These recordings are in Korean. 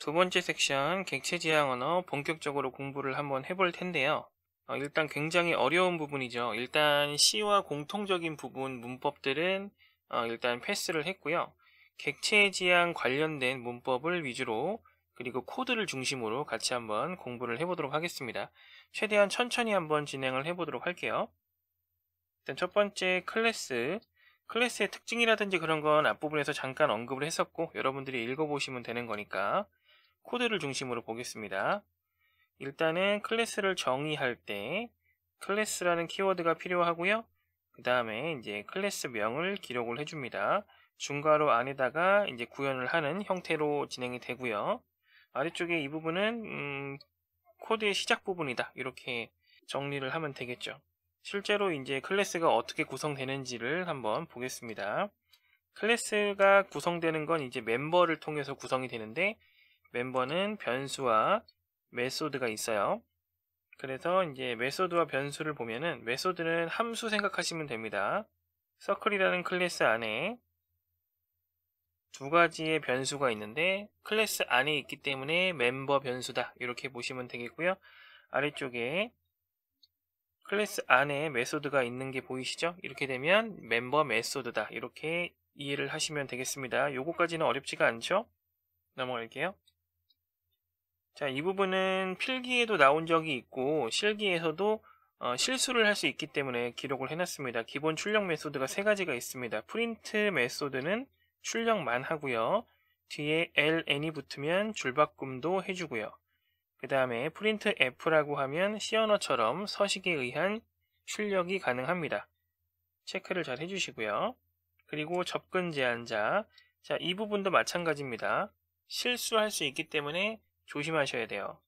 두 번째 섹션 객체지향 언어 본격적으로 공부를 한번 해볼 텐데요. 어, 일단 굉장히 어려운 부분이죠. 일단 C와 공통적인 부분 문법들은 어, 일단 패스를 했고요. 객체지향 관련된 문법을 위주로 그리고 코드를 중심으로 같이 한번 공부를 해보도록 하겠습니다. 최대한 천천히 한번 진행을 해보도록 할게요. 일단 첫 번째 클래스 클래스의 특징이라든지 그런 건 앞부분에서 잠깐 언급을 했었고 여러분들이 읽어보시면 되는 거니까 코드를 중심으로 보겠습니다. 일단은 클래스를 정의할 때 클래스라는 키워드가 필요하고요. 그 다음에 이제 클래스명을 기록을 해줍니다. 중괄호 안에다가 이제 구현을 하는 형태로 진행이 되고요. 아래쪽에 이 부분은 음, 코드의 시작 부분이다. 이렇게 정리를 하면 되겠죠. 실제로 이제 클래스가 어떻게 구성되는지를 한번 보겠습니다. 클래스가 구성되는 건 이제 멤버를 통해서 구성이 되는데 멤버는 변수와 메소드가 있어요. 그래서 이제 메소드와 변수를 보면은 메소드는 함수 생각하시면 됩니다. 서클이라는 클래스 안에 두 가지의 변수가 있는데 클래스 안에 있기 때문에 멤버 변수다 이렇게 보시면 되겠고요. 아래쪽에 클래스 안에 메소드가 있는 게 보이시죠? 이렇게 되면 멤버 메소드다 이렇게 이해를 하시면 되겠습니다. 요거까지는 어렵지가 않죠? 넘어갈게요. 자, 이 부분은 필기에도 나온 적이 있고 실기에서도 어, 실수를 할 수 있기 때문에 기록을 해놨습니다. 기본 출력 메소드가 세 가지가 있습니다. 프린트 메소드는 출력만 하고요. 뒤에 ln이 붙으면 줄바꿈도 해주고요. 그 다음에 프린트 f라고 하면 시언어처럼 서식에 의한 출력이 가능합니다. 체크를 잘 해주시고요. 그리고 접근 제한자. 자, 이 부분도 마찬가지입니다. 실수할 수 있기 때문에 조심하셔야 돼요.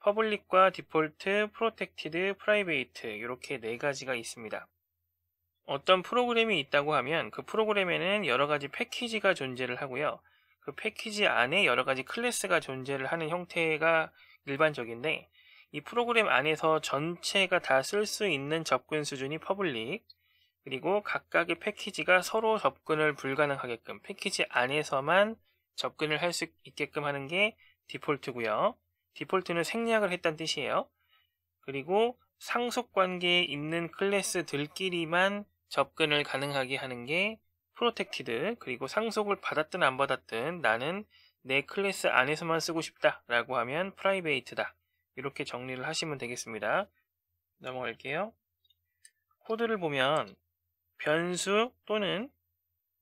퍼블릭과 디폴트, 프로텍티드, 프라이베이트 이렇게 네 가지가 있습니다. 어떤 프로그램이 있다고 하면 그 프로그램에는 여러 가지 패키지가 존재를 하고요. 그 패키지 안에 여러 가지 클래스가 존재를 하는 형태가 일반적인데 이 프로그램 안에서 전체가 다 쓸 수 있는 접근 수준이 퍼블릭 그리고 각각의 패키지가 서로 접근을 불가능하게끔 패키지 안에서만 접근을 할 수 있게끔 하는 게 디폴트고요. 디폴트는 생략을 했다는 뜻이에요. 그리고 상속관계에 있는 클래스들끼리만 접근을 가능하게 하는 게 프로텍티드 그리고 상속을 받았든 안 받았든 나는 내 클래스 안에서만 쓰고 싶다 라고 하면 프라이베이트다 이렇게 정리를 하시면 되겠습니다 넘어갈게요 코드를 보면 변수 또는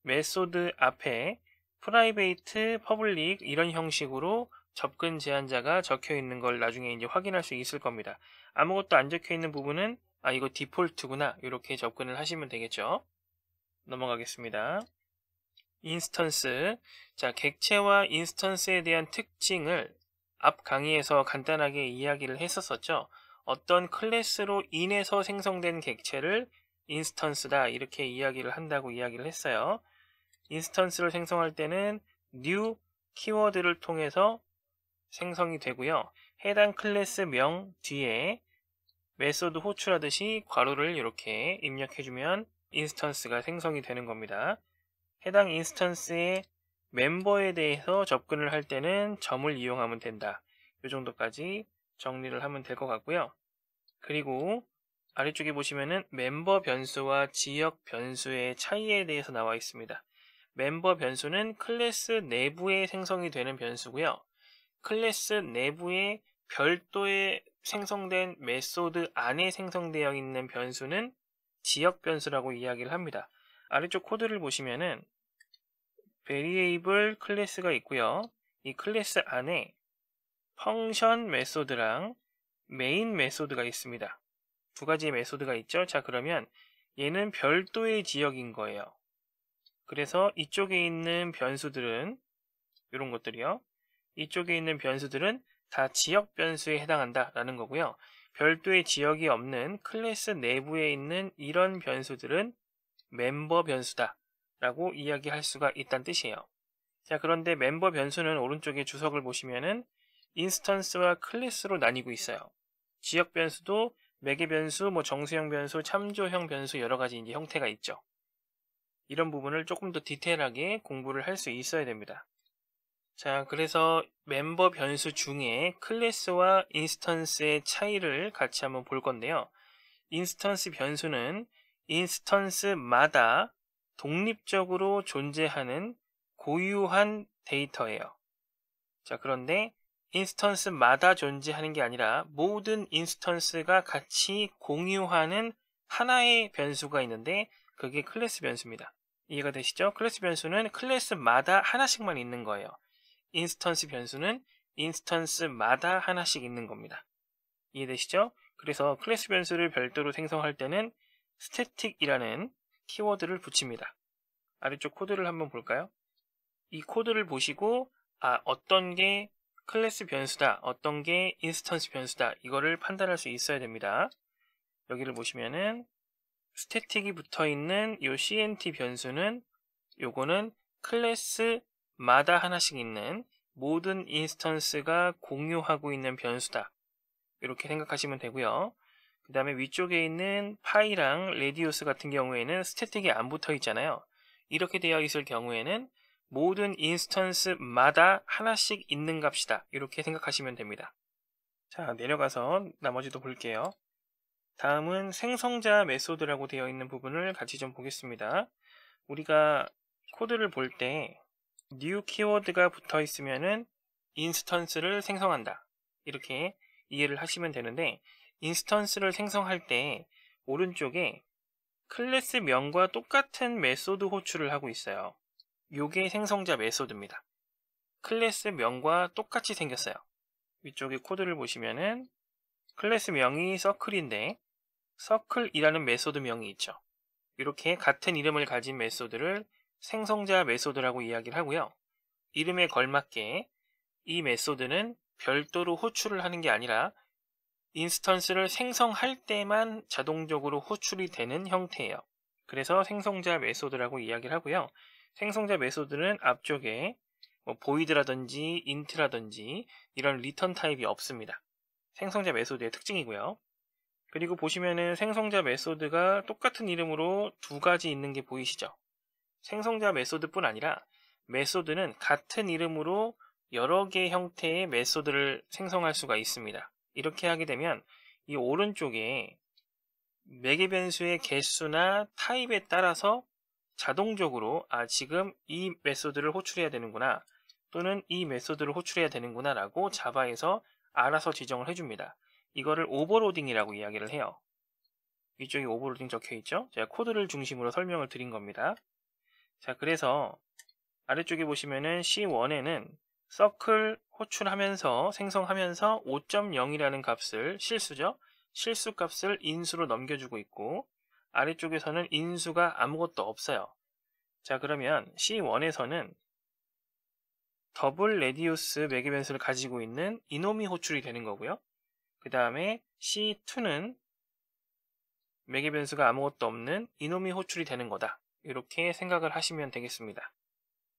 메소드 앞에 프라이베이트, 퍼블릭 이런 형식으로 접근 제한자가 적혀 있는 걸 나중에 이제 확인할 수 있을 겁니다. 아무것도 안 적혀 있는 부분은 아 이거 디폴트구나 이렇게 접근을 하시면 되겠죠. 넘어가겠습니다. 인스턴스 자 객체와 인스턴스에 대한 특징을 앞 강의에서 간단하게 이야기를 했었었죠. 어떤 클래스로 인해서 생성된 객체를 인스턴스다 이렇게 이야기를 한다고 이야기를 했어요. 인스턴스를 생성할 때는 new 키워드를 통해서 생성이 되고요. 해당 클래스명 뒤에 메소드 호출하듯이 괄호를 이렇게 입력해주면 인스턴스가 생성이 되는 겁니다. 해당 인스턴스의 멤버에 대해서 접근을 할 때는 점을 이용하면 된다. 이 정도까지 정리를 하면 될 것 같고요. 그리고 아래쪽에 보시면은 멤버 변수와 지역 변수의 차이에 대해서 나와 있습니다. 멤버 변수는 클래스 내부에 생성이 되는 변수고요. 클래스 내부에 별도의 생성된 메소드 안에 생성되어 있는 변수는 지역 변수라고 이야기를 합니다. 아래쪽 코드를 보시면은 variable 클래스가 있고요. 이 클래스 안에 function 메소드랑 main 메소드가 있습니다. 두 가지의 메소드가 있죠. 자, 그러면 얘는 별도의 지역인 거예요. 그래서 이쪽에 있는 변수들은 이런 것들이요. 이쪽에 있는 변수들은 다 지역 변수에 해당한다 라는 거고요. 별도의 지역이 없는 클래스 내부에 있는 이런 변수들은 멤버 변수다 라고 이야기할 수가 있다는 뜻이에요. 자 그런데 멤버 변수는 오른쪽에 주석을 보시면은 인스턴스와 클래스로 나뉘고 있어요. 지역 변수도 매개 변수, 뭐 정수형 변수, 참조형 변수 여러 가지 이제 형태가 있죠. 이런 부분을 조금 더 디테일하게 공부를 할 수 있어야 됩니다. 자, 그래서 멤버 변수 중에 클래스와 인스턴스의 차이를 같이 한번 볼 건데요. 인스턴스 변수는 인스턴스마다 독립적으로 존재하는 고유한 데이터예요. 자, 그런데 인스턴스마다 존재하는 게 아니라 모든 인스턴스가 같이 공유하는 하나의 변수가 있는데 그게 클래스 변수입니다. 이해가 되시죠? 클래스 변수는 클래스마다 하나씩만 있는 거예요. 인스턴스 변수는 인스턴스마다 하나씩 있는 겁니다. 이해되시죠? 그래서 클래스 변수를 별도로 생성할 때는 static이라는 키워드를 붙입니다. 아래쪽 코드를 한번 볼까요? 이 코드를 보시고 아 어떤 게 클래스 변수다, 어떤 게 인스턴스 변수다 이거를 판단할 수 있어야 됩니다. 여기를 보시면은 스태틱이 붙어 있는 이 cnt 변수는 요거는 클래스 마다 하나씩 있는 모든 인스턴스가 공유하고 있는 변수다. 이렇게 생각하시면 되고요. 그 다음에 위쪽에 있는 파이랑 레디우스 같은 경우에는 스태틱이 안 붙어 있잖아요. 이렇게 되어 있을 경우에는 모든 인스턴스마다 하나씩 있는 값이다. 이렇게 생각하시면 됩니다. 자, 내려가서 나머지도 볼게요. 다음은 생성자 메소드라고 되어 있는 부분을 같이 좀 보겠습니다. 우리가 코드를 볼때 new 키워드가 붙어 있으면은 인스턴스를 생성한다. 이렇게 이해를 하시면 되는데 인스턴스를 생성할 때 오른쪽에 클래스 명과 똑같은 메소드 호출을 하고 있어요. 요게 생성자 메소드입니다. 클래스 명과 똑같이 생겼어요. 위쪽에 코드를 보시면은 클래스 명이 서클인데 서클이라는 메소드 명이 있죠. 이렇게 같은 이름을 가진 메소드를 생성자 메소드라고 이야기를 하고요. 이름에 걸맞게 이 메소드는 별도로 호출을 하는 게 아니라 인스턴스를 생성할 때만 자동적으로 호출이 되는 형태예요. 그래서 생성자 메소드라고 이야기를 하고요. 생성자 메소드는 앞쪽에 뭐 보이드라든지 인트라든지 이런 리턴 타입이 없습니다. 생성자 메소드의 특징이고요. 그리고 보시면은 생성자 메소드가 똑같은 이름으로 두 가지 있는 게 보이시죠? 생성자 메소드뿐 아니라 메소드는 같은 이름으로 여러 개의 형태의 메소드를 생성할 수가 있습니다. 이렇게 하게 되면 이 오른쪽에 매개 변수의 개수나 타입에 따라서 자동적으로 아 지금 이 메소드를 호출해야 되는구나 또는 이 메소드를 호출해야 되는구나 라고 자바에서 알아서 지정을 해줍니다. 이거를 오버로딩이라고 이야기를 해요. 위쪽에 오버로딩 적혀있죠? 제가 코드를 중심으로 설명을 드린 겁니다. 자, 그래서 아래쪽에 보시면은 C1에는 서클 호출하면서 생성하면서 5.0이라는 값을 실수죠. 실수 값을 인수로 넘겨주고 있고 아래쪽에서는 인수가 아무것도 없어요. 자 그러면 C1에서는 더블 레디우스 매개 변수를 가지고 있는 이놈이 호출이 되는 거고요. 그 다음에 C2는 매개 변수가 아무것도 없는 이놈이 호출이 되는 거다. 이렇게 생각을 하시면 되겠습니다.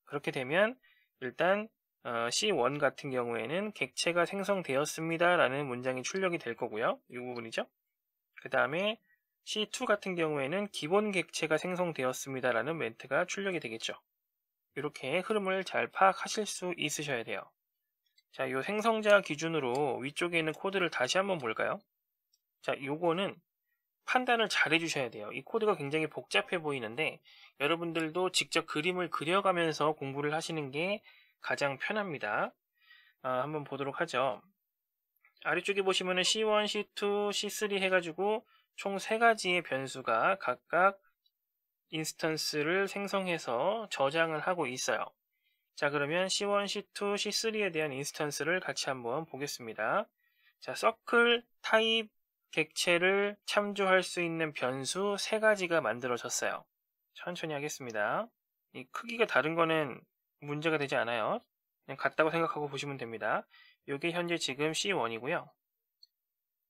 그렇게 되면 일단 어, C1 같은 경우에는 객체가 생성되었습니다 라는 문장이 출력이 될 거고요. 이 부분이죠. 그 다음에 C2 같은 경우에는 기본 객체가 생성되었습니다 라는 멘트가 출력이 되겠죠. 이렇게 흐름을 잘 파악하실 수 있으셔야 돼요. 자, 이 생성자 기준으로 위쪽에 있는 코드를 다시 한번 볼까요? 자, 요거는 판단을 잘 해주셔야 돼요. 이 코드가 굉장히 복잡해 보이는데 여러분들도 직접 그림을 그려가면서 공부를 하시는 게 가장 편합니다. 아, 한번 보도록 하죠. 아래쪽에 보시면 C1, C2, C3 해가지고 총 세가지의 변수가 각각 인스턴스를 생성해서 저장을 하고 있어요. 자 그러면 C1, C2, C3에 대한 인스턴스를 같이 한번 보겠습니다. 자, 서클, 타입, 객체를 참조할 수 있는 변수 세 가지가 만들어졌어요. 천천히 하겠습니다. 이 크기가 다른 거는 문제가 되지 않아요. 그냥 같다고 생각하고 보시면 됩니다. 이게 현재 지금 C1이고요.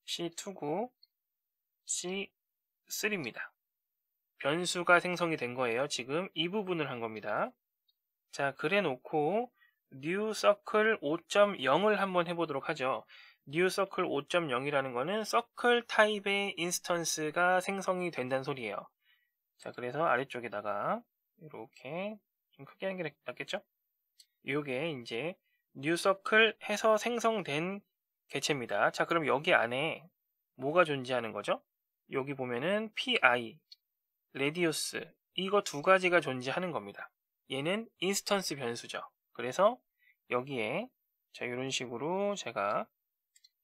C2고 C3입니다. 변수가 생성이 된 거예요. 지금 이 부분을 한 겁니다. 자, 그래 놓고 new circle 5.0을 한번 해보도록 하죠. 뉴서클 5.0이라는 거는 서클 타입의 인스턴스가 생성이 된다는 소리예요. 자, 그래서 아래쪽에다가 이렇게 좀 크게 하는 게 낫겠죠? 이게 이제 뉴서클 해서 생성된 개체입니다. 자, 그럼 여기 안에 뭐가 존재하는 거죠? 여기 보면은 pi, radius 이거 두 가지가 존재하는 겁니다. 얘는 인스턴스 변수죠. 그래서 여기에 자 이런 식으로 제가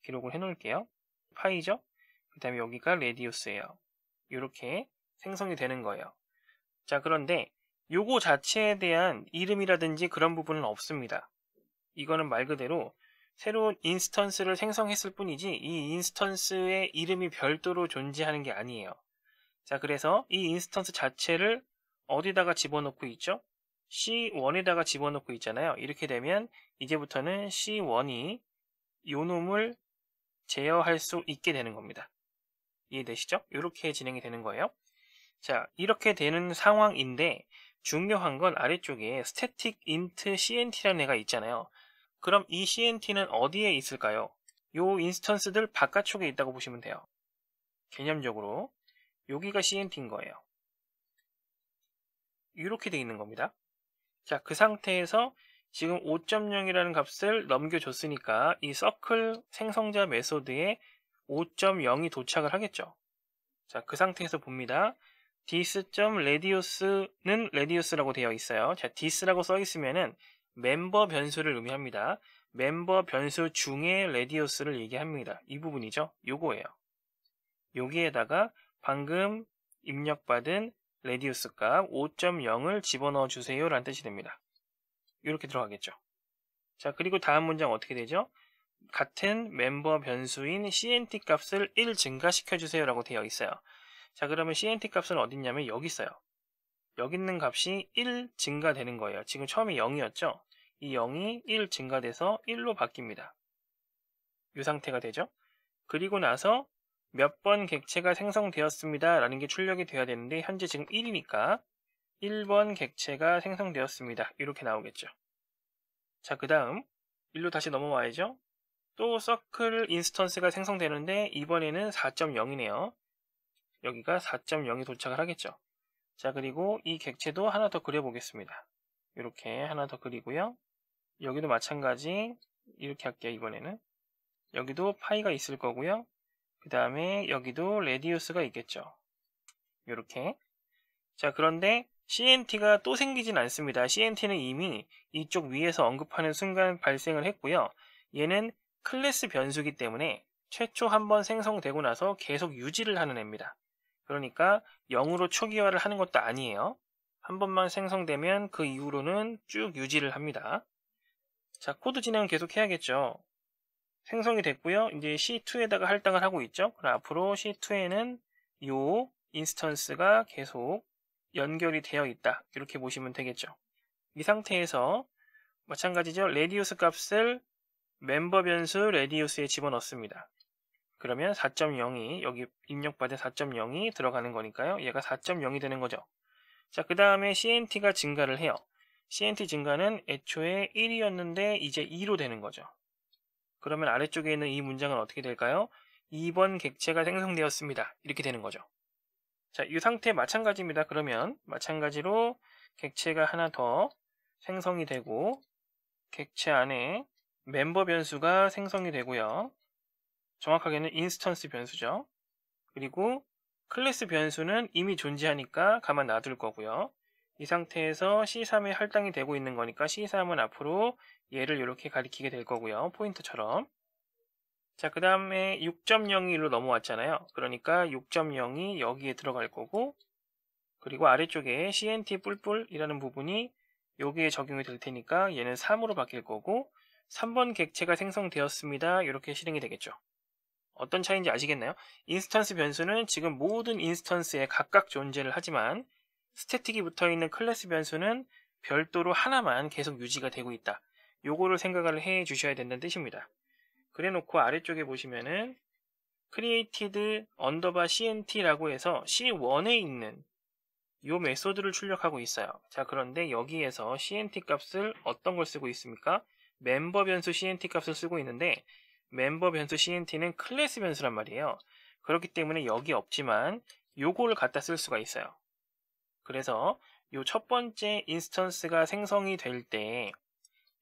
기록을 해놓을게요. 파이죠? 그 다음에 여기가 레디우스예요. 이렇게 생성이 되는 거예요. 자 그런데 요거 자체에 대한 이름이라든지 그런 부분은 없습니다. 이거는 말 그대로 새로운 인스턴스를 생성했을 뿐이지 이 인스턴스의 이름이 별도로 존재하는 게 아니에요. 자 그래서 이 인스턴스 자체를 어디다가 집어넣고 있죠? C1에다가 집어넣고 있잖아요. 이렇게 되면 이제부터는 C1이 요놈을 제어할 수 있게 되는 겁니다. 이해되시죠? 이렇게 진행이 되는 거예요. 자, 이렇게 되는 상황인데 중요한 건 아래쪽에 static int cnt라는 애가 있잖아요. 그럼 이 cnt는 어디에 있을까요? 요 인스턴스들 바깥쪽에 있다고 보시면 돼요. 개념적으로 여기가 cnt인 거예요. 이렇게 돼 있는 겁니다. 자, 그 상태에서 지금 5.0이라는 값을 넘겨줬으니까 이 서클 생성자 메소드에 5.0이 도착을 하겠죠. 자, 그 상태에서 봅니다. this.radius는 radius라고 되어 있어요. 자, this라고 써 있으면은 멤버 변수를 의미합니다. 멤버 변수 중에 radius를 얘기합니다. 이 부분이죠. 요거예요. 여기에다가 방금 입력받은 radius 값 5.0을 집어넣어 주세요 라는 뜻이 됩니다. 이렇게 들어가겠죠. 자, 그리고 다음 문장 어떻게 되죠? 같은 멤버 변수인 cnt 값을 1 증가시켜 주세요 라고 되어 있어요. 자, 그러면 cnt 값은 어디 있냐면 여기 있어요. 여기 있는 값이 1 증가되는 거예요. 지금 처음에 0이었죠? 이 0이 1 증가돼서 1로 바뀝니다. 이 상태가 되죠? 그리고 나서 몇 번 객체가 생성되었습니다 라는 게 출력이 돼야 되는데 현재 지금 1이니까 1번 객체가 생성되었습니다. 이렇게 나오겠죠. 자, 그 다음 일로 다시 넘어와야죠. 또 서클 인스턴스가 생성되는데 이번에는 4.0이네요. 여기가 4.0이 도착을 하겠죠. 자, 그리고 이 객체도 하나 더 그려보겠습니다. 이렇게 하나 더 그리고요. 여기도 마찬가지 이렇게 할게요, 이번에는. 여기도 파이가 있을 거고요. 그 다음에 여기도 레디우스가 있겠죠. 이렇게 자, 그런데 CNT가 또 생기진 않습니다. CNT는 이미 이쪽 위에서 언급하는 순간 발생을 했고요. 얘는 클래스 변수기 때문에 최초 한 번 생성되고 나서 계속 유지를 하는 애입니다. 그러니까 0으로 초기화를 하는 것도 아니에요. 한 번만 생성되면 그 이후로는 쭉 유지를 합니다. 자, 코드 진행 은 계속 해야겠죠. 생성이 됐고요. 이제 C2에다가 할당을 하고 있죠. 그럼 앞으로 C2에는 이 인스턴스가 계속 연결이 되어 있다. 이렇게 보시면 되겠죠. 이 상태에서 마찬가지죠. 레디우스 값을 멤버 변수 레디우스에 집어넣습니다. 그러면 4.0이 여기 입력받은 4.0이 들어가는 거니까요. 얘가 4.0이 되는 거죠. 자, 그 다음에 CNT가 증가를 해요. CNT 증가는 애초에 1이었는데 이제 2로 되는 거죠. 그러면 아래쪽에 있는 이 문장은 어떻게 될까요? 2번 객체가 생성되었습니다. 이렇게 되는 거죠. 자, 이 상태 마찬가지입니다. 그러면 마찬가지로 객체가 하나 더 생성이 되고 객체 안에 멤버 변수가 생성이 되고요. 정확하게는 인스턴스 변수죠. 그리고 클래스 변수는 이미 존재하니까 가만 놔둘 거고요. 이 상태에서 C3에 할당이 되고 있는 거니까 C3은 앞으로 얘를 이렇게 가리키게 될 거고요. 포인트처럼. 자, 그 다음에 6.02로 넘어왔잖아요. 그러니까 6.0이 여기에 들어갈 거고, 그리고 아래쪽에 CNT 뿔뿔이라는 부분이 여기에 적용이 될 테니까 얘는 3으로 바뀔 거고, 3번 객체가 생성되었습니다. 이렇게 실행이 되겠죠. 어떤 차이인지 아시겠나요? 인스턴스 변수는 지금 모든 인스턴스에 각각 존재를 하지만 스태틱이 붙어있는 클래스 변수는 별도로 하나만 계속 유지가 되고 있다. 요거를 생각을 해 주셔야 된다는 뜻입니다. 그래놓고 아래쪽에 보시면은 created 언더바 cnt라고 해서 c1에 있는 이 메소드를 출력하고 있어요. 자 그런데 여기에서 cnt 값을 어떤 걸 쓰고 있습니까? 멤버 변수 cnt 값을 쓰고 있는데 멤버 변수 cnt는 클래스 변수란 말이에요. 그렇기 때문에 여기 없지만 요거를 갖다 쓸 수가 있어요. 그래서 요 첫 번째 인스턴스가 생성이 될때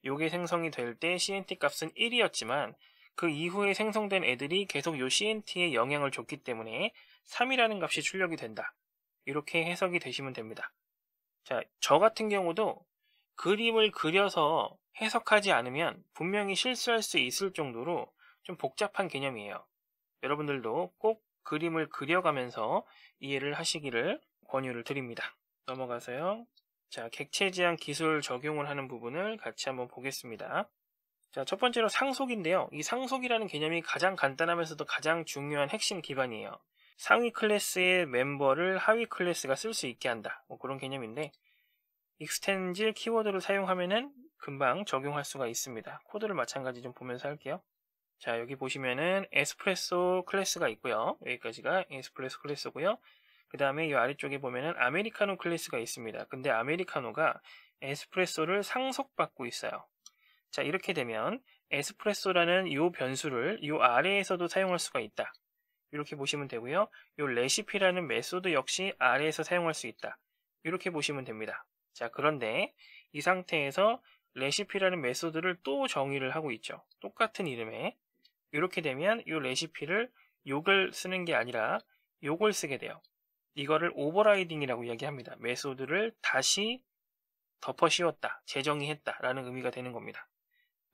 요게 생성이 될 때 cnt 값은 1이었지만 그 이후에 생성된 애들이 계속 요 CNT에 영향을 줬기 때문에 3이라는 값이 출력이 된다. 이렇게 해석이 되시면 됩니다. 자, 저 같은 경우도 그림을 그려서 해석하지 않으면 분명히 실수할 수 있을 정도로 좀 복잡한 개념이에요. 여러분들도 꼭 그림을 그려가면서 이해를 하시기를 권유를 드립니다. 넘어가서요. 자, 객체 지향 기술 적용을 하는 부분을 같이 한번 보겠습니다. 자, 첫 번째로 상속인데요. 이 상속이라는 개념이 가장 간단하면서도 가장 중요한 핵심 기반이에요. 상위 클래스의 멤버를 하위 클래스가 쓸 수 있게 한다. 뭐 그런 개념인데 익스텐질 키워드를 사용하면은 금방 적용할 수가 있습니다. 코드를 마찬가지 좀 보면서 할게요. 자, 여기 보시면은 에스프레소 클래스가 있고요. 여기까지가 에스프레소 클래스고요. 그 다음에 이 아래쪽에 보면은 아메리카노 클래스가 있습니다. 근데 아메리카노가 에스프레소를 상속받고 있어요. 자, 이렇게 되면 에스프레소라는 이 변수를 이 아래에서도 사용할 수가 있다. 이렇게 보시면 되고요. 이 레시피라는 메소드 역시 아래에서 사용할 수 있다. 이렇게 보시면 됩니다. 자, 그런데 이 상태에서 레시피라는 메소드를 또 정의를 하고 있죠. 똑같은 이름에 이렇게 되면 이 레시피를 욕을 쓰는 게 아니라 욕을 쓰게 돼요. 이거를 오버라이딩이라고 이야기합니다. 메소드를 다시 덮어 씌웠다, 재정의했다라는 의미가 되는 겁니다.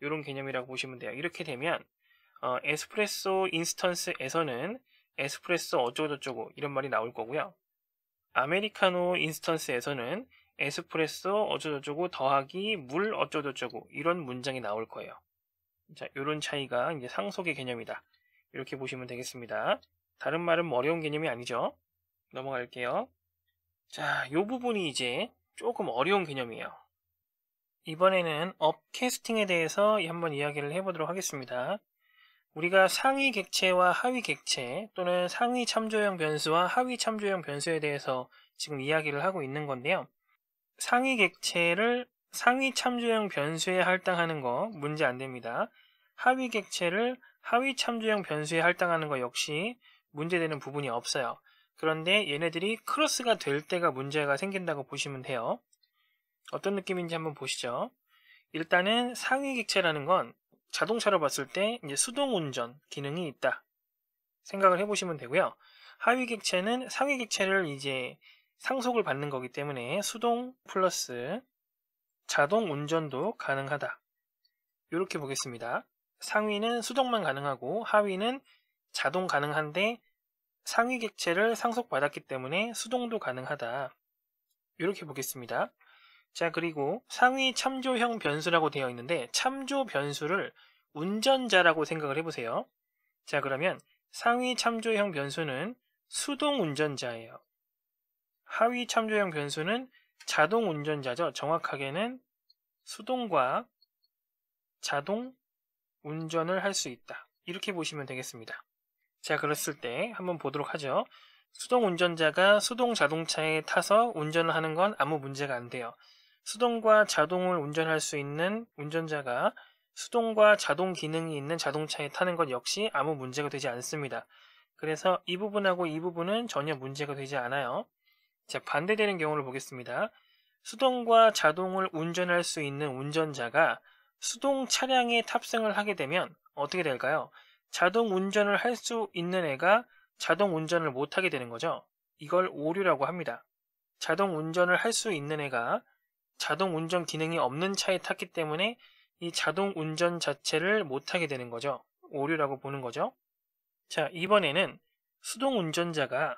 이런 개념이라고 보시면 돼요. 이렇게 되면 어, 에스프레소 인스턴스에서는 에스프레소 어쩌고저쩌고 이런 말이 나올 거고요. 아메리카노 인스턴스에서는 에스프레소 어쩌고저쩌고 더하기 물 어쩌고저쩌고 이런 문장이 나올 거예요. 자, 이런 차이가 이제 상속의 개념이다. 이렇게 보시면 되겠습니다. 다른 말은 뭐 어려운 개념이 아니죠. 넘어갈게요. 자, 요 부분이 이제 조금 어려운 개념이에요. 이번에는 업캐스팅에 대해서 한번 이야기를 해보도록 하겠습니다. 우리가 상위 객체와 하위 객체 또는 상위 참조형 변수와 하위 참조형 변수에 대해서 지금 이야기를 하고 있는 건데요. 상위 객체를 상위 참조형 변수에 할당하는 거 문제 안 됩니다. 하위 객체를 하위 참조형 변수에 할당하는 거 역시 문제되는 부분이 없어요. 그런데 얘네들이 크로스가 될 때가 문제가 생긴다고 보시면 돼요. 어떤 느낌인지 한번 보시죠. 일단은 상위 객체라는 건 자동차로 봤을 때 이제 수동 운전 기능이 있다 생각을 해보시면 되고요. 하위 객체는 상위 객체를 이제 상속을 받는 거기 때문에 수동 플러스 자동 운전도 가능하다. 이렇게 보겠습니다. 상위는 수동만 가능하고 하위는 자동 가능한데 상위 객체를 상속받았기 때문에 수동도 가능하다. 이렇게 보겠습니다. 자 그리고 상위 참조형 변수라고 되어 있는데 참조 변수를 운전자라고 생각을 해보세요. 자 그러면 상위 참조형 변수는 수동 운전자예요. 하위 참조형 변수는 자동 운전자죠. 정확하게는 수동과 자동 운전을 할 수 있다. 이렇게 보시면 되겠습니다. 자, 그랬을 때 한번 보도록 하죠. 수동 운전자가 수동 자동차에 타서 운전을 하는 건 아무 문제가 안 돼요. 수동과 자동을 운전할 수 있는 운전자가 수동과 자동 기능이 있는 자동차에 타는 것 역시 아무 문제가 되지 않습니다. 그래서 이 부분하고 이 부분은 전혀 문제가 되지 않아요. 자, 반대되는 경우를 보겠습니다. 수동과 자동을 운전할 수 있는 운전자가 수동 차량에 탑승을 하게 되면 어떻게 될까요? 자동 운전을 할 수 있는 애가 자동 운전을 못하게 되는 거죠. 이걸 오류라고 합니다. 자동 운전을 할 수 있는 애가 자동 운전 기능이 없는 차에 탔기 때문에 이 자동 운전 자체를 못하게 되는 거죠. 오류라고 보는 거죠. 자, 이번에는 수동 운전자가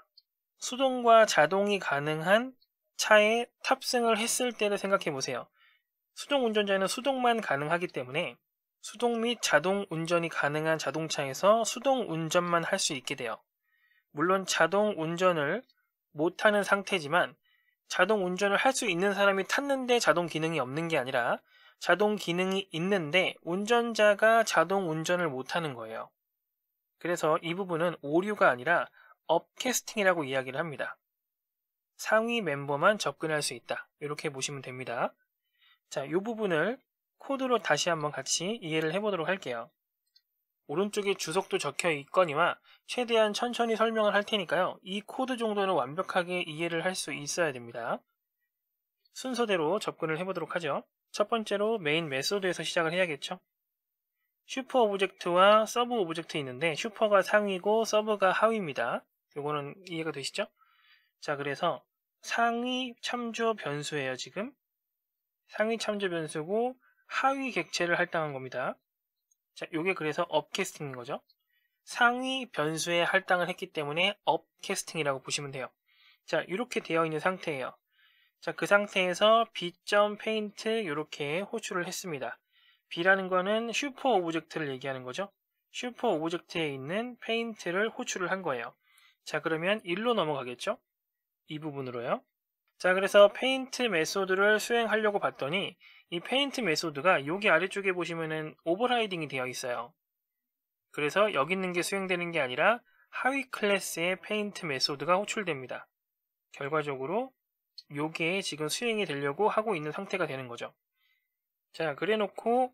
수동과 자동이 가능한 차에 탑승을 했을 때를 생각해 보세요. 수동 운전자는 수동만 가능하기 때문에 수동 및 자동 운전이 가능한 자동차에서 수동 운전만 할 수 있게 돼요. 물론 자동 운전을 못하는 상태지만 자동 운전을 할 수 있는 사람이 탔는데 자동 기능이 없는 게 아니라 자동 기능이 있는데 운전자가 자동 운전을 못하는 거예요. 그래서 이 부분은 오류가 아니라 업캐스팅이라고 이야기를 합니다. 상위 멤버만 접근할 수 있다. 이렇게 보시면 됩니다. 자, 이 부분을 코드로 다시 한번 같이 이해를 해보도록 할게요. 오른쪽에 주석도 적혀 있거니와 최대한 천천히 설명을 할 테니까요. 이 코드 정도는 완벽하게 이해를 할 수 있어야 됩니다. 순서대로 접근을 해보도록 하죠. 첫 번째로 메인 메소드에서 시작을 해야겠죠. 슈퍼 오브젝트와 서브 오브젝트 있는데 슈퍼가 상위고 서브가 하위입니다. 이거는 이해가 되시죠? 자 그래서 상위 참조 변수예요 지금. 상위 참조 변수고 하위 객체를 할당한 겁니다. 자, 요게 그래서 업 캐스팅인 거죠. 상위 변수에 할당을 했기 때문에 업 캐스팅이라고 보시면 돼요. 자, 이렇게 되어 있는 상태예요. 자, 그 상태에서 b.paint 이렇게 호출을 했습니다. b라는 거는 슈퍼 오브젝트를 얘기하는 거죠. 슈퍼 오브젝트에 있는 페인트를 호출을 한 거예요. 자, 그러면 1로 넘어가겠죠? 이 부분으로요. 자, 그래서 페인트 메소드를 수행하려고 봤더니 이 페인트 메소드가 여기 아래쪽에 보시면은 오버라이딩이 되어 있어요. 그래서 여기 있는 게 수행되는 게 아니라 하위 클래스의 페인트 메소드가 호출됩니다. 결과적으로 요게 지금 수행이 되려고 하고 있는 상태가 되는 거죠. 자, 그래 놓고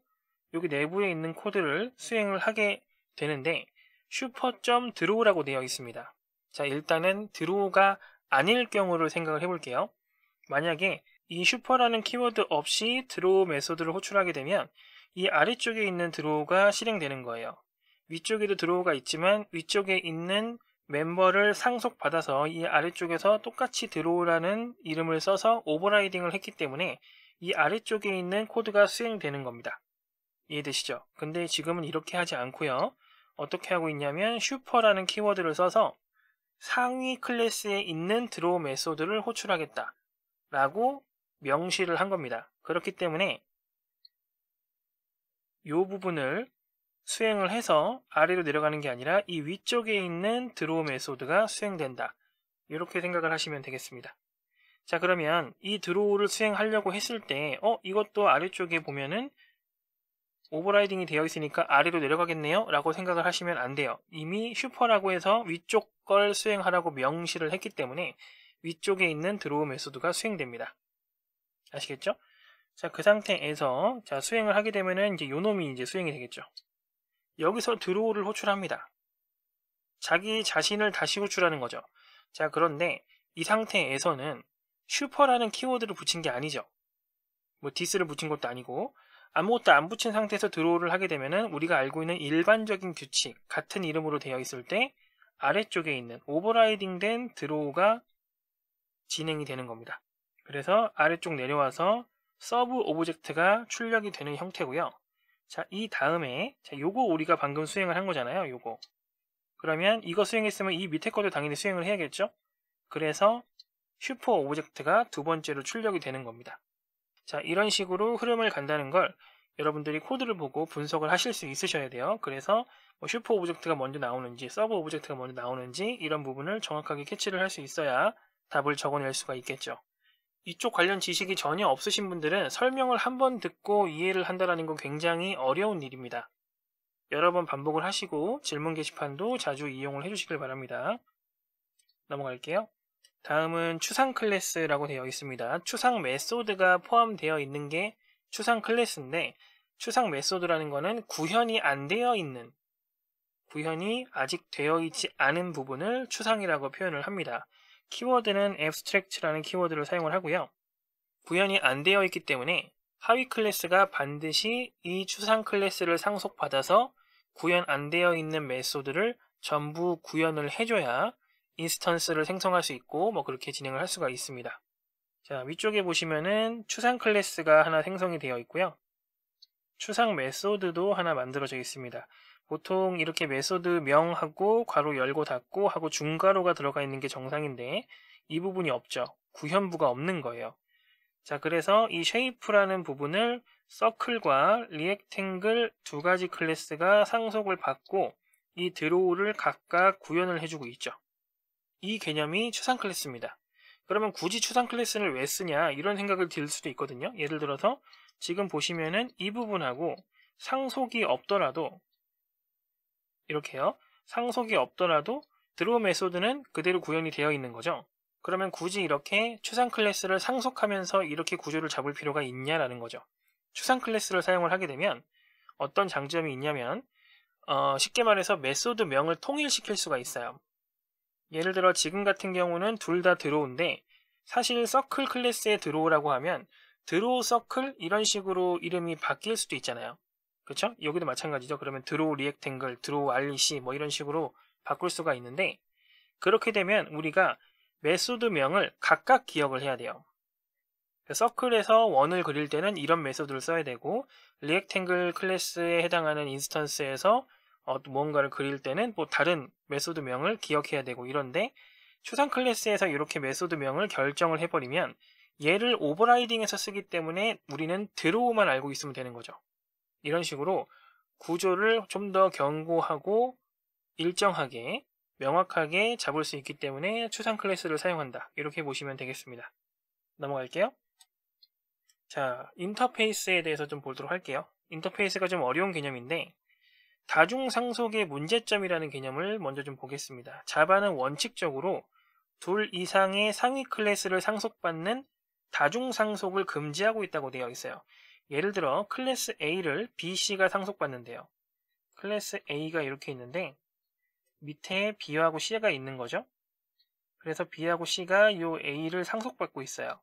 여기 내부에 있는 코드를 수행을 하게 되는데 슈퍼.드로우라고 되어 있습니다. 자, 일단은 드로우가 아닐 경우를 생각을 해볼게요. 만약에 이 슈퍼라는 키워드 없이 드로우 메소드를 호출하게 되면 이 아래쪽에 있는 드로우가 실행되는 거예요. 위쪽에도 드로우가 있지만 위쪽에 있는 멤버를 상속받아서 이 아래쪽에서 똑같이 드로우라는 이름을 써서 오버라이딩을 했기 때문에 이 아래쪽에 있는 코드가 수행되는 겁니다. 이해되시죠? 근데 지금은 이렇게 하지 않고요. 어떻게 하고 있냐면 슈퍼라는 키워드를 써서 상위 클래스에 있는 드로우 메소드를 호출하겠다 라고 명시를 한 겁니다. 그렇기 때문에 이 부분을 수행을 해서 아래로 내려가는 게 아니라 이 위쪽에 있는 드로우 메소드가 수행된다. 이렇게 생각을 하시면 되겠습니다. 자 그러면 이 드로우를 수행하려고 했을 때 어? 이것도 아래쪽에 보면은 오버라이딩이 되어 있으니까 아래로 내려가겠네요 라고 생각을 하시면 안 돼요. 이미 슈퍼라고 해서 위쪽 걸 수행하라고 명시를 했기 때문에 위쪽에 있는 드로우 메소드가 수행됩니다. 아시겠죠? 자, 그 상태에서 자, 수행을 하게 되면은 이제 요놈이 이제 수행이 되겠죠. 여기서 드로우를 호출합니다. 자기 자신을 다시 호출하는 거죠. 자, 그런데 이 상태에서는 슈퍼라는 키워드를 붙인 게 아니죠. 뭐 디스를 붙인 것도 아니고 아무것도 안 붙인 상태에서 드로우를 하게 되면은 우리가 알고 있는 일반적인 규칙 같은 이름으로 되어 있을 때 아래쪽에 있는 오버라이딩 된 드로우가 진행이 되는 겁니다. 그래서 아래쪽 내려와서 서브 오브젝트가 출력이 되는 형태고요. 자, 이 다음에 자, 요거 우리가 방금 수행을 한 거잖아요. 요거. 그러면 이거 수행했으면 이 밑에 것도 당연히 수행을 해야겠죠? 그래서 슈퍼 오브젝트가 두 번째로 출력이 되는 겁니다. 자, 이런 식으로 흐름을 간다는 걸 여러분들이 코드를 보고 분석을 하실 수 있으셔야 돼요. 그래서 뭐 슈퍼 오브젝트가 먼저 나오는지 서브 오브젝트가 먼저 나오는지 이런 부분을 정확하게 캐치를 할 수 있어야 답을 적어낼 수가 있겠죠. 이쪽 관련 지식이 전혀 없으신 분들은 설명을 한 번 듣고 이해를 한다라는 건 굉장히 어려운 일입니다. 여러 번 반복을 하시고 질문 게시판도 자주 이용을 해주시길 바랍니다. 넘어갈게요. 다음은 추상 클래스라고 되어 있습니다. 추상 메소드가 포함되어 있는 게 추상 클래스인데 추상 메소드라는 거는 구현이 안 되어 있는 구현이 아직 되어 있지 않은 부분을 추상이라고 표현을 합니다. 키워드는 abstract라는 키워드를 사용을 하고요. 구현이 안 되어 있기 때문에 하위 클래스가 반드시 이 추상 클래스를 상속받아서 구현 안 되어 있는 메소드를 전부 구현을 해줘야 인스턴스를 생성할 수 있고 뭐 그렇게 진행을 할 수가 있습니다. 자 위쪽에 보시면은 추상 클래스가 하나 생성이 되어 있고요. 추상 메소드도 하나 만들어져 있습니다. 보통 이렇게 메소드 명하고 괄호 열고 닫고 하고 중괄호가 들어가 있는 게 정상인데 이 부분이 없죠. 구현부가 없는 거예요. 자, 그래서 이 s h a p e 라는 부분을 c c i r l e 과 rectangle 두 가지 클래스가 상속을 받고 이 드로우를 각각 구현을 해주고 있죠. 이 개념이 추상 클래스입니다. 그러면 굳이 추상 클래스를 왜 쓰냐 이런 생각을 들 수도 있거든요. 예를 들어서 지금 보시면은 이 부분하고 상속이 없더라도 이렇게요. 상속이 없더라도 드로우 메소드는 그대로 구현이 되어 있는 거죠. 그러면 굳이 이렇게 추상 클래스를 상속하면서 이렇게 구조를 잡을 필요가 있냐라는 거죠. 추상 클래스를 사용을 하게 되면 어떤 장점이 있냐면 어, 쉽게 말해서 메소드 명을 통일시킬 수가 있어요. 예를 들어 지금 같은 경우는 둘 다 드로우인데 사실 서클 클래스의 드로우라고 하면 드로우 서클 이런 식으로 이름이 바뀔 수도 있잖아요. 그렇죠? 여기도 마찬가지죠. 그러면 드로우 리액탱글, 드로우 알리시 뭐 이런 식으로 바꿀 수가 있는데 그렇게 되면 우리가 메소드명을 각각 기억을 해야 돼요. 그러니까 서클에서 원을 그릴 때는 이런 메소드를 써야 되고 리액탱글 클래스에 해당하는 인스턴스에서 어, 뭔가를 그릴 때는 뭐 다른 메소드명을 기억해야 되고 이런데 추상 클래스에서 이렇게 메소드명을 결정을 해버리면 얘를 오버라이딩해서 쓰기 때문에 우리는 드로우만 알고 있으면 되는 거죠. 이런 식으로 구조를 좀 더 견고하고 일정하게 명확하게 잡을 수 있기 때문에 추상 클래스를 사용한다. 이렇게 보시면 되겠습니다. 넘어갈게요. 자, 인터페이스에 대해서 좀 보도록 할게요. 인터페이스가 좀 어려운 개념인데 다중상속의 문제점이라는 개념을 먼저 좀 보겠습니다. 자바는 원칙적으로 둘 이상의 상위 클래스를 상속받는 다중상속을 금지하고 있다고 되어 있어요. 예를 들어 클래스 A를 B, C가 상속받는데요. 클래스 A가 이렇게 있는데 밑에 B하고 C가 있는 거죠. 그래서 B하고 C가 이 A를 상속받고 있어요.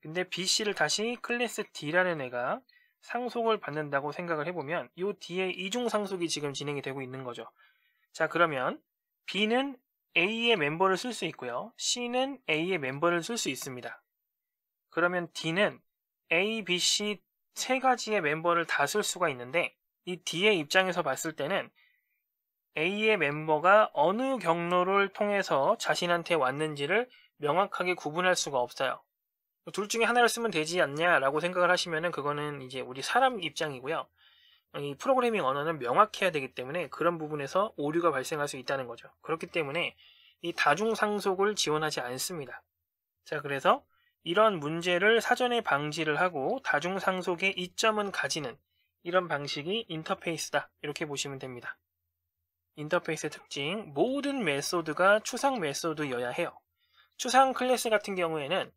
근데 B, C를 다시 클래스 D라는 애가 상속을 받는다고 생각을 해보면 이 D의 이중 상속이 지금 진행이 되고 있는 거죠. 자 그러면 B는 A의 멤버를 쓸 수 있고요. C는 A의 멤버를 쓸 수 있습니다. 그러면 D는 A, B, C, 세 가지의 멤버를 다 쓸 수가 있는데 이 D의 입장에서 봤을 때는 A의 멤버가 어느 경로를 통해서 자신한테 왔는지를 명확하게 구분할 수가 없어요. 둘 중에 하나를 쓰면 되지 않냐라고 생각을 하시면 그거는 이제 우리 사람 입장이고요. 이 프로그래밍 언어는 명확해야 되기 때문에 그런 부분에서 오류가 발생할 수 있다는 거죠. 그렇기 때문에 이 다중 상속을 지원하지 않습니다. 자, 그래서 이런 문제를 사전에 방지를 하고 다중상속의 이점은 가지는 이런 방식이 인터페이스다. 이렇게 보시면 됩니다. 인터페이스의 특징, 모든 메소드가 추상 메소드여야 해요. 추상 클래스 같은 경우에는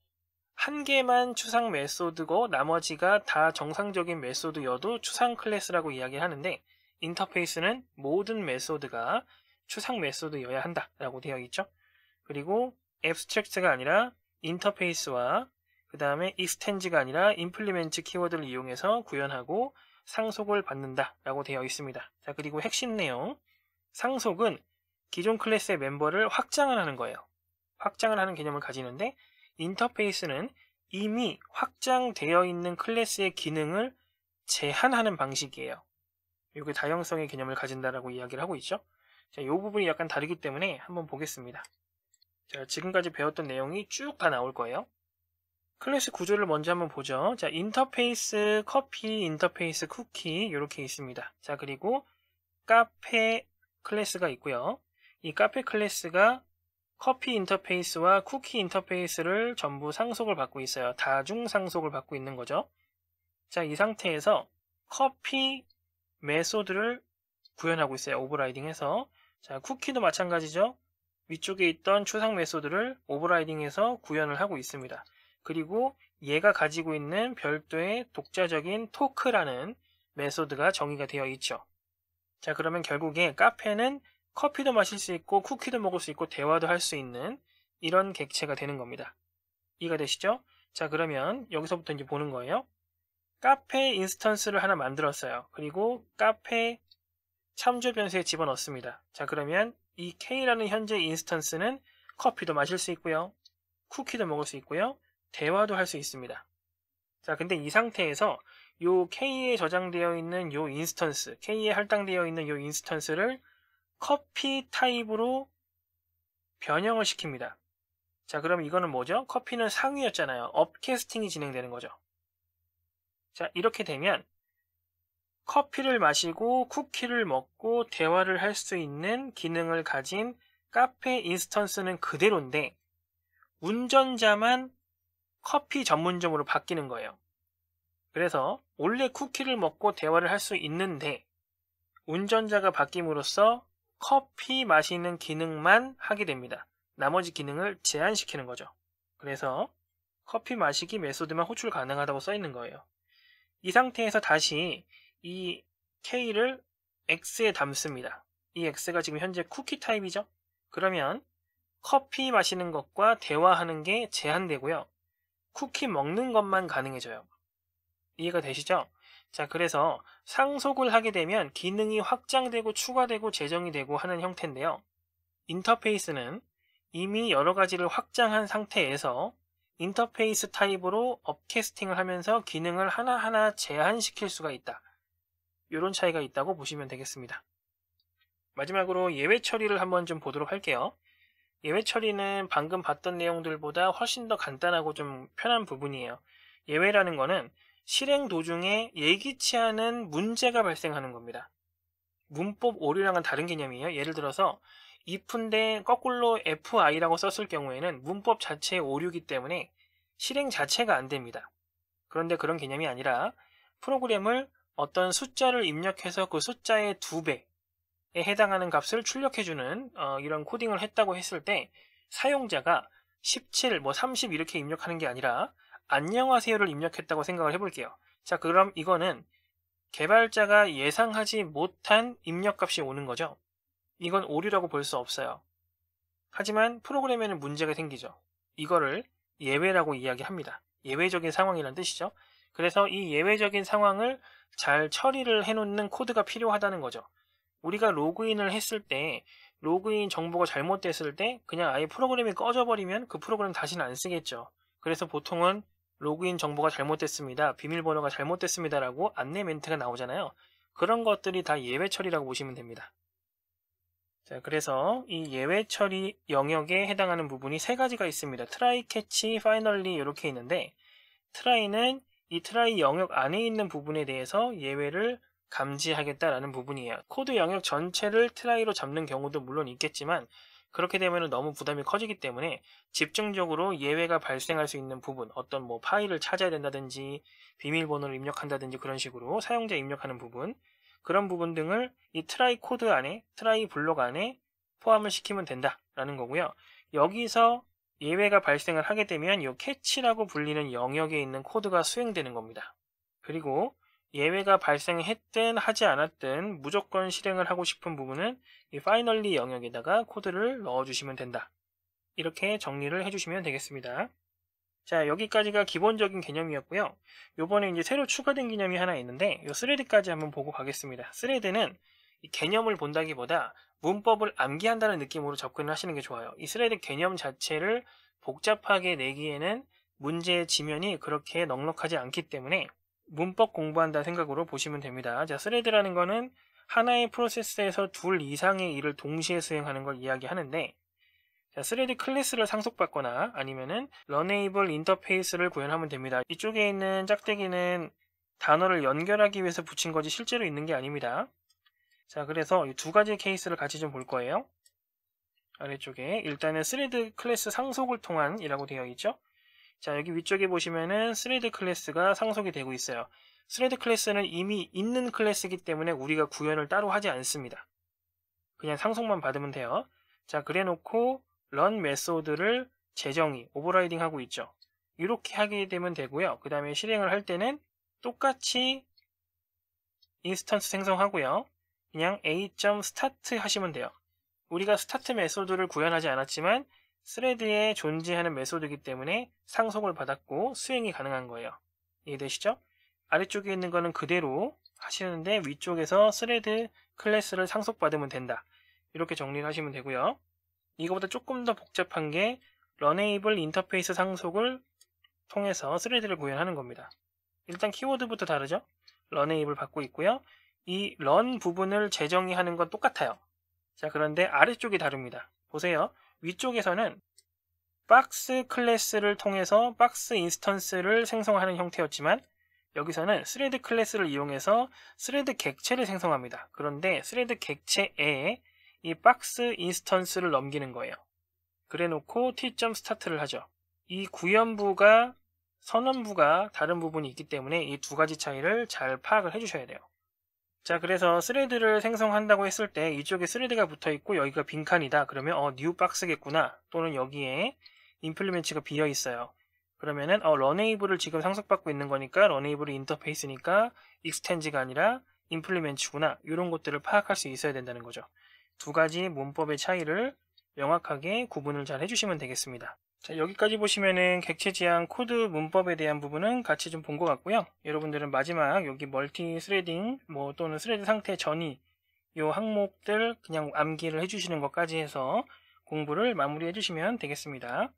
한 개만 추상 메소드고 나머지가 다 정상적인 메소드여도 추상 클래스라고 이야기하는데 인터페이스는 모든 메소드가 추상 메소드여야 한다라고 되어 있죠. 그리고 앱스트랙트가 아니라 인터페이스와 그 다음에 e 스텐지가 아니라 i 플리멘트 키워드를 이용해서 구현하고 상속을 받는다 라고 되어 있습니다. 자 그리고 핵심 내용 상속은 기존 클래스의 멤버를 확장을 하는 거예요. 확장을 하는 개념을 가지는데 인터페이스는 이미 확장되어 있는 클래스의 기능을 제한하는 방식이에요. 이게 다형성의 개념을 가진다라고 이야기를 하고 있죠. 자, 이 부분이 약간 다르기 때문에 한번 보겠습니다. 자, 지금까지 배웠던 내용이 쭉 다 나올 거예요. 클래스 구조를 먼저 한번 보죠. 자, 인터페이스 커피, 인터페이스 쿠키 이렇게 있습니다. 자, 그리고 카페 클래스가 있고요. 이 카페 클래스가 커피 인터페이스와 쿠키 인터페이스를 전부 상속을 받고 있어요. 다중 상속을 받고 있는 거죠. 자, 이 상태에서 커피 메소드를 구현하고 있어요. 오버라이딩해서. 자, 쿠키도 마찬가지죠. 위쪽에 있던 추상 메소드를 오버라이딩해서 구현을 하고 있습니다. 그리고 얘가 가지고 있는 별도의 독자적인 토크라는 메소드가 정의가 되어 있죠. 자 그러면 결국에 카페는 커피도 마실 수 있고 쿠키도 먹을 수 있고 대화도 할 수 있는 이런 객체가 되는 겁니다. 이해가 되시죠? 자 그러면 여기서부터 이제 보는 거예요. 카페 인스턴스를 하나 만들었어요. 그리고 카페 참조 변수에 집어넣습니다. 자 그러면 이 K라는 현재 인스턴스는 커피도 마실 수 있고요. 쿠키도 먹을 수 있고요. 대화도 할 수 있습니다. 자, 근데 이 상태에서 요 K에 저장되어 있는 요 인스턴스, K에 할당되어 있는 요 인스턴스를 커피 타입으로 변형을 시킵니다. 자, 그럼 이거는 뭐죠? 커피는 상위였잖아요. 업캐스팅이 진행되는 거죠. 자, 이렇게 되면 커피를 마시고 쿠키를 먹고 대화를 할 수 있는 기능을 가진 카페 인스턴스는 그대로인데 운전자만 커피 전문점으로 바뀌는 거예요. 그래서 원래 쿠키를 먹고 대화를 할 수 있는데 운전자가 바뀜으로써 커피 마시는 기능만 하게 됩니다. 나머지 기능을 제한시키는 거죠. 그래서 커피 마시기 메소드만 호출 가능하다고 써 있는 거예요. 이 상태에서 다시 이 k를 x에 담습니다. 이 x가 지금 현재 쿠키 타입이죠. 그러면 커피 마시는 것과 대화하는 게 제한되고요. 쿠키 먹는 것만 가능해져요. 이해가 되시죠? 자, 그래서 상속을 하게 되면 기능이 확장되고 추가되고 재정이 되고 하는 형태인데요. 인터페이스는 이미 여러 가지를 확장한 상태에서 인터페이스 타입으로 업캐스팅을 하면서 기능을 하나하나 제한시킬 수가 있다. 이런 차이가 있다고 보시면 되겠습니다. 마지막으로 예외 처리를 한번 좀 보도록 할게요. 예외 처리는 방금 봤던 내용들보다 훨씬 더 간단하고 좀 편한 부분이에요. 예외라는 거는 실행 도중에 예기치 않은 문제가 발생하는 겁니다. 문법 오류랑은 다른 개념이에요. 예를 들어서 if인데 거꾸로 fi라고 썼을 경우에는 문법 자체의 오류기 이 때문에 실행 자체가 안 됩니다. 그런데 그런 개념이 아니라 프로그램을 어떤 숫자를 입력해서 그 숫자의 두 배에 해당하는 값을 출력해주는 어, 이런 코딩을 했다고 했을 때 사용자가 17, 뭐 30 이렇게 입력하는 게 아니라 안녕하세요를 입력했다고 생각을 해볼게요. 자, 그럼 이거는 개발자가 예상하지 못한 입력값이 오는 거죠. 이건 오류라고 볼 수 없어요. 하지만 프로그램에는 문제가 생기죠. 이거를 예외라고 이야기합니다. 예외적인 상황이란 뜻이죠. 그래서 이 예외적인 상황을 잘 처리를 해놓는 코드가 필요하다는 거죠. 우리가 로그인을 했을 때 로그인 정보가 잘못됐을 때 그냥 아예 프로그램이 꺼져버리면 그 프로그램 다시는 안 쓰겠죠. 그래서 보통은 로그인 정보가 잘못됐습니다. 비밀번호가 잘못됐습니다라고 안내 멘트가 나오잖아요. 그런 것들이 다 예외 처리라고 보시면 됩니다. 자, 그래서 이 예외 처리 영역에 해당하는 부분이 세 가지가 있습니다. 트라이, 캐치, 파이널리 이렇게 있는데 트라이는 이 트라이 영역 안에 있는 부분에 대해서 예외를 감지하겠다라는 부분이에요. 코드 영역 전체를 트라이로 잡는 경우도 물론 있겠지만 그렇게 되면 너무 부담이 커지기 때문에 집중적으로 예외가 발생할 수 있는 부분, 어떤 뭐 파일을 찾아야 된다든지 비밀번호를 입력한다든지 그런 식으로 사용자 입력하는 부분, 그런 부분 등을 이 트라이 코드 안에, 트라이 블록 안에 포함을 시키면 된다라는 거고요. 여기서 예외가 발생을 하게 되면 이 캐치라고 불리는 영역에 있는 코드가 수행되는 겁니다. 그리고 예외가 발생했든 하지 않았든 무조건 실행을 하고 싶은 부분은 이 finally 영역에다가 코드를 넣어주시면 된다. 이렇게 정리를 해주시면 되겠습니다. 자 여기까지가 기본적인 개념이었고요. 요번에 이제 새로 추가된 개념이 하나 있는데 이 스레드까지 한번 보고 가겠습니다. 스레드는 개념을 본다기보다 문법을 암기한다는 느낌으로 접근을 하시는 게 좋아요. 이 스레드 개념 자체를 복잡하게 내기에는 문제의 지면이 그렇게 넉넉하지 않기 때문에 문법 공부한다 생각으로 보시면 됩니다. 자, 스레드라는 거는 하나의 프로세스에서 둘 이상의 일을 동시에 수행하는 걸 이야기하는데 자, 스레드 클래스를 상속받거나 아니면은 러네이블 인터페이스를 구현하면 됩니다. 이쪽에 있는 짝대기는 단어를 연결하기 위해서 붙인 거지 실제로 있는 게 아닙니다. 자, 그래서 이 두 가지 케이스를 같이 좀 볼 거예요. 아래쪽에 일단은 스레드 클래스 상속을 통한이라고 되어 있죠. 자, 여기 위쪽에 보시면은 스레드 클래스가 상속이 되고 있어요. 스레드 클래스는 이미 있는 클래스이기 때문에 우리가 구현을 따로 하지 않습니다. 그냥 상속만 받으면 돼요. 자, 그래놓고 런 메소드를 재정의, 오버라이딩 하고 있죠. 이렇게 하게 되면 되고요. 그 다음에 실행을 할 때는 똑같이 인스턴스 생성하고요. 그냥 a.start 하시면 돼요. 우리가 start 메소드를 구현하지 않았지만 스레드에 존재하는 메소드이기 때문에 상속을 받았고 수행이 가능한 거예요. 이해되시죠? 아래쪽에 있는 거는 그대로 하시는데 위쪽에서 스레드 클래스를 상속받으면 된다. 이렇게 정리를 하시면 되고요. 이거보다 조금 더 복잡한 게 런에이블 인터페이스 상속을 통해서 스레드를 구현하는 겁니다. 일단 키워드부터 다르죠? 런에이블 받고 있고요. 이런 부분을 재정의하는 건 똑같아요. 자, 그런데 아래쪽이 다릅니다. 보세요. 위쪽에서는 박스 클래스를 통해서 박스 인스턴스를 생성하는 형태였지만 여기서는 스레드 클래스를 이용해서 스레드 객체를 생성합니다. 그런데 스레드 객체에 이 박스 인스턴스를 넘기는 거예요. 그래놓고 t.start를 하죠. 이 구현부가 선언부가 다른 부분이 있기 때문에 이 두 가지 차이를 잘 파악을 해주셔야 돼요. 자 그래서 스레드를 생성한다고 했을 때 이쪽에 스레드가 붙어 있고 여기가 빈칸이다 그러면 어 n 박스겠구나 또는 여기에 임플리멘트가 비어 있어요 그러면은 어 런에이블을 지금 상속받고 있는 거니까 런에이블이 인터페이스니까 익스텐지가 아니라 임플리멘트구나 이런 것들을 파악할 수 있어야 된다는 거죠 두 가지 문법의 차이를 명확하게 구분을 잘 해주시면 되겠습니다 자, 여기까지 보시면은 객체 지향 코드 문법에 대한 부분은 같이 좀 본 것 같고요. 여러분들은 마지막 여기 멀티 스레딩 뭐 또는 스레드 상태 전이 요 항목들 그냥 암기를 해주시는 것까지 해서 공부를 마무리해 주시면 되겠습니다.